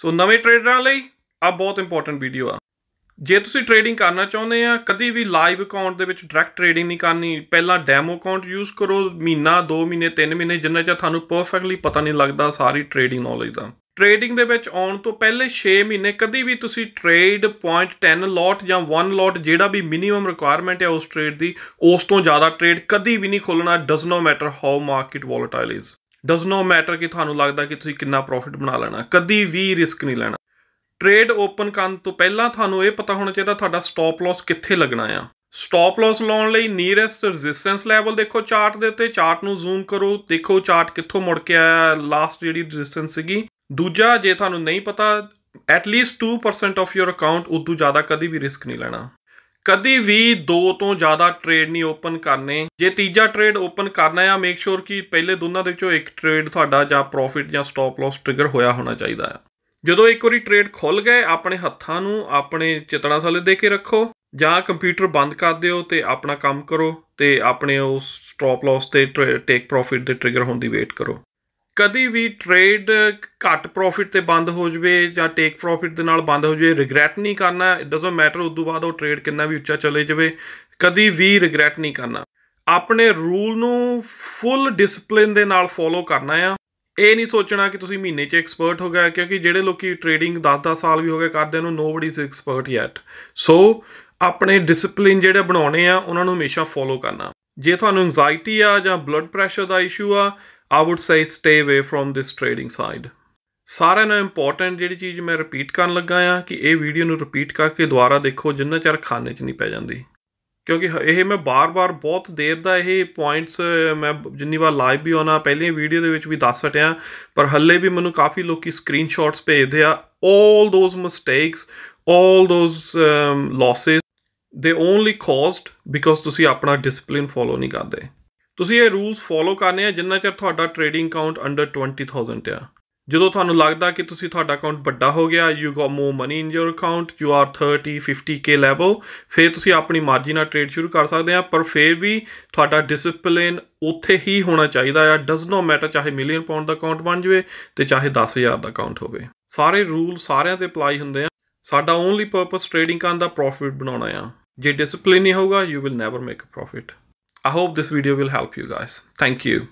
ਸੋ ਨਵੇਂ ਟ੍ਰੇਡਰਾਂ ਲਈ ਆ ਬਹੁਤ ਇੰਪੋਰਟੈਂਟ ਵੀਡੀਓ ਆ ਜੇ ਤੁਸੀਂ ਟ੍ਰੇਡਿੰਗ ਕਰਨਾ ਚਾਹੁੰਦੇ ਆ ਕਦੀ ਵੀ ਲਾਈਵ ਅਕਾਊਂਟ ਦੇ ਵਿੱਚ ਡਾਇਰੈਕਟ ਟ੍ਰੇਡਿੰਗ ਨਹੀਂ ਕਰਨੀ ਪਹਿਲਾਂ ਡੈਮੋ ਅਕਾਊਂਟ ਯੂਜ਼ ਕਰੋ ਮਹੀਨਾ 2 ਮਹੀਨੇ 3 ਮਹੀਨੇ ਜਿੰਨਾ ਚਿਰ ਤੁਹਾਨੂੰ ਪਰਫੈਕਟਲੀ ਪਤਾ ਨਹੀਂ ਲੱਗਦਾ ਸਾਰੀ ਟ੍ਰੇਡਿੰਗ ਨੌਲੇਜ ਦਾ ਟ੍ਰੇਡਿੰਗ ਦੇ ਵਿੱਚ ਆਉਣ ਤੋਂ ਪਹਿਲੇ 6 ਮਹੀਨੇ ਕਦੀ ਵੀ ਤੁਸੀਂ ਟ੍ਰੇਡ 0.10 ਲੋਟ ਜਾਂ 1 ਲੋਟ ਜਿਹੜਾ ਵੀ ਮਿਨੀਮਮ ਰਿਕੁਆਇਰਮੈਂਟ ਹੈ ਉਸ ਟ੍ਰੇਡ ਦੀ ਉਸ ਤੋਂ ਜ਼ਿਆਦਾ ਟ੍ਰੇਡ ਕਦੀ ਵੀ ਨਹੀਂ ਖੋਲਣਾ does no matter how market volatile is does no matter ਕਿ ਤੁਹਾਨੂੰ ਲੱਗਦਾ ਕਿ ਤੁਸੀਂ ਕਿੰਨਾ ਪ੍ਰੋਫਿਟ ਬਣਾ ਲੈਣਾ ਕਦੀ ਵੀ ਰਿਸਕ ਨਹੀਂ ਲੈਣਾ ਟ੍ਰੇਡ ਓਪਨ ਕਰਨ ਤੋਂ ਪਹਿਲਾਂ ਤੁਹਾਨੂੰ ਇਹ ਪਤਾ ਹੋਣਾ ਚਾਹੀਦਾ ਤੁਹਾਡਾ ਸਟਾਪ ਲਾਸ ਕਿੱਥੇ ਲੱਗਣਾ ਆ ਸਟਾਪ ਲਾਸ ਲਾਉਣ ਲਈ ਨੀਅਰੈਸਟ ਰੈਜ਼ਿਸਟੈਂਸ ਲੈਵਲ ਦੇਖੋ ਚਾਰਟ ਦੇ ਉੱਤੇ ਚਾਰਟ ਨੂੰ ਜ਼ੂਮ ਕਰੋ ਦੇਖੋ ਚਾਰਟ ਕਿੱਥੋਂ ਮੁੜ ਕੇ ਆਇਆ ਲਾਸਟ ਜਿਹੜੀ ਰੈਜ਼ਿਸਟੈਂਸ ਸੀਗੀ ਦੂਜਾ ਜੇ ਤੁਹਾਨੂੰ ਨਹੀਂ ਪਤਾ at least 2% of your account ਉਦੋਂ ਜ਼ਿਆਦਾ ਕਦੀ ਵੀ ਰਿਸਕ ਨਹੀਂ ਲੈਣਾ ਕਦੀ ਵੀ ਦੋ ਤੋਂ ਜ਼ਿਆਦਾ ਟ੍ਰੇਡ ਨਹੀਂ ਓਪਨ ਕਰਨੇ ਜੇ ਤੀਜਾ ਟ੍ਰੇਡ ਓਪਨ ਕਰਨਾ ਆ ਮੇਕ ਸ਼ੋਰ ਕਿ ਪਹਿਲੇ ਦੋਨਾਂ ਦੇ ਵਿੱਚੋਂ ਇੱਕ ਟ੍ਰੇਡ ਤੁਹਾਡਾ ਜਾਂ ਪ੍ਰੋਫਿਟ ਜਾਂ ਸਟਾਪ ਲਾਸ ਟ੍ਰਿਗਰ ਹੋਇਆ ਹੋਣਾ ਚਾਹੀਦਾ ਆ ਜਦੋਂ ਇੱਕ ਵਾਰੀ ਟ੍ਰੇਡ ਖੁੱਲ ਗਏ ਆਪਣੇ ਹੱਥਾਂ ਨੂੰ ਆਪਣੇ ਚਿਤੜਾ ਥੱਲੇ ਦੇ ਕੇ ਰੱਖੋ ਜਾਂ ਕੰਪਿਊਟਰ ਬੰਦ ਕਰ ਦਿਓ ਤੇ ਆਪਣਾ ਕੰਮ ਕਰੋ ਤੇ ਆਪਣੇ ਉਸ ਸਟਾਪ ਲਾਸ ਤੇ ਟੇਕ ਪ੍ਰੋਫਿਟ ਦੇ ਟ੍ਰਿਗਰ ਹੋਣ ਦੀ ਵੇਟ ਕਰੋ ਕਦੀ ਵੀ ਟ੍ਰੇਡ ਘੱਟ ਪ੍ਰੋਫਿਟ 'ਤੇ ਬੰਦ ਹੋ ਜਵੇ ਜਾਂ ਟੇਕ ਪ੍ਰੋਫਿਟ ਦੇ ਨਾਲ ਬੰਦ ਹੋ ਜਵੇ ਰਿਗਰੈਟ ਨਹੀਂ ਕਰਨਾ ਇਟ ਡਸਨਟ ਮੈਟਰ ਉਸ ਤੋਂ ਬਾਅਦ ਉਹ ਟ੍ਰੇਡ ਕਿੰਨਾ ਵੀ ਉੱਚਾ ਚਲੇ ਜਵੇ ਕਦੀ ਵੀ ਰਿਗਰੈਟ ਨਹੀਂ ਕਰਨਾ ਆਪਣੇ ਰੂਲ ਨੂੰ ਫੁੱਲ ਡਿਸਪਲਿਨ ਦੇ ਨਾਲ ਫੋਲੋ ਕਰਨਾ ਆ ਇਹ ਨਹੀਂ ਸੋਚਣਾ ਕਿ ਤੁਸੀਂ ਮਹੀਨੇ 'ਚ ਐਕਸਪਰਟ ਹੋ ਗਏ ਕਿਉਂਕਿ ਜਿਹੜੇ ਲੋਕੀ ਟਰੇਡਿੰਗ 10-10 ਸਾਲ ਵੀ ਹੋ ਗਏ ਕਰਦੇ ਨੂੰ nobody is expert yet so ਆਪਣੇ ਡਿਸਪਲਿਨ ਜਿਹੜੇ ਬਣਾਉਣੇ ਆ ਉਹਨਾਂ ਨੂੰ ਹਮੇਸ਼ਾ ਫੋਲੋ ਕਰਨਾ ਜੇ ਤੁਹਾਨੂੰ ਐਂਗਜ਼ਾਇਟੀ ਆ ਜਾਂ ਬਲੱਡ ਪ੍ਰੈਸ਼ਰ ਦਾ ਇਸ਼ੂ ਆ I would say stay away from this trading side ਸਾਰਿਆਂ ਨੂੰ ਇੰਪੋਰਟੈਂਟ ਜਿਹੜੀ ਚੀਜ਼ ਮੈਂ ਰਿਪੀਟ ਕਰਨ ਲੱਗਾ ਆ ਕਿ ਇਹ ਵੀਡੀਓ ਨੂੰ ਰਿਪੀਟ ਕਰਕੇ ਦੁਬਾਰਾ ਦੇਖੋ ਜਿੰਨਾ ਚਿਰ ਖਾਨੇ 'ਚ ਨਹੀਂ ਪੈ ਜਾਂਦੀ ਕਿਉਂਕਿ ਇਹ ਮੈਂ ਬਾਰ-ਬਾਰ ਬਹੁਤ ਦੇਰ ਦਾ ਇਹ ਪੁਆਇੰਟਸ ਮੈਂ ਜਿੰਨੀ ਵਾਰ ਲਾਈਵ ਵੀ ਹੋਣਾ ਪਹਿਲੀਆਂ ਵੀਡੀਓ ਦੇ ਵਿੱਚ ਵੀ ਦੱਸ ਹਟਿਆ ਪਰ ਹੱਲੇ ਵੀ ਮੈਨੂੰ ਕਾਫੀ ਲੋਕੀ ਸਕਰੀਨਸ਼ਾਟਸ ਭੇਜਦੇ ਆ 올 ਦੋਸ ਮਿਸਟੇਕਸ 올 ਦੋਸ ਲਾਸਸ ਦੇ ਓਨਲੀ only ਬਿਕੋਜ਼ ਤੁਸੀਂ ਆਪਣਾ ਡਿਸਪਲਿਨ ਫੋਲੋ ਨਹੀਂ ਕਰਦੇ ਤੁਸੀਂ ਇਹ ਰੂਲਸ ਫੋਲੋ ਕਰਨੇ ਆ ਜਿੰਨਾ ਚਿਰ ਤੁਹਾਡਾ ਟ੍ਰੇਡਿੰਗ ਅਕਾਊਂਟ ਅੰਡਰ 20000 ਆ ਜਦੋਂ ਤੁਹਾਨੂੰ ਲੱਗਦਾ ਕਿ ਤੁਸੀਂ ਤੁਹਾਡਾ ਅਕਾਊਂਟ ਵੱਡਾ ਹੋ ਗਿਆ you got more money in your account you are 30 50k level ਫਿਰ ਤੁਸੀਂ ਆਪਣੀ ਮਰਜ਼ੀ ਨਾਲ ਟ੍ਰੇਡ ਸ਼ੁਰੂ ਕਰ ਸਕਦੇ ਆ ਪਰ ਫਿਰ ਵੀ ਤੁਹਾਡਾ ਡਿਸਪਲਿਨ ਉੱਥੇ ਹੀ ਹੋਣਾ ਚਾਹੀਦਾ ਆ ਡਸ ਨੋ ਮੈਟਰ ਚਾਹੇ ਮਿਲੀਅਨ ਪਾਉਂਡ ਦਾ ਅਕਾਊਂਟ ਬਣ ਜਵੇ ਤੇ ਚਾਹੇ 10000 ਦਾ ਅਕਾਊਂਟ ਹੋਵੇ ਸਾਰੇ ਰੂਲ ਸਾਰਿਆਂ ਤੇ ਅਪਲਾਈ ਹੁੰਦੇ ਆ ਸਾਡਾ ਓਨਲੀ ਪਰਪਸ ਟ੍ਰੇਡਿੰਗ ਕਰਨ ਦਾ ਪ੍ਰੋਫਿਟ ਬਣਾਉਣਾ ਆ ਜੇ ਡਿਸਪਲਿਨ ਨਹੀਂ ਹੋਊਗਾ you will never make a profit I hope this video will help you guys. Thank you.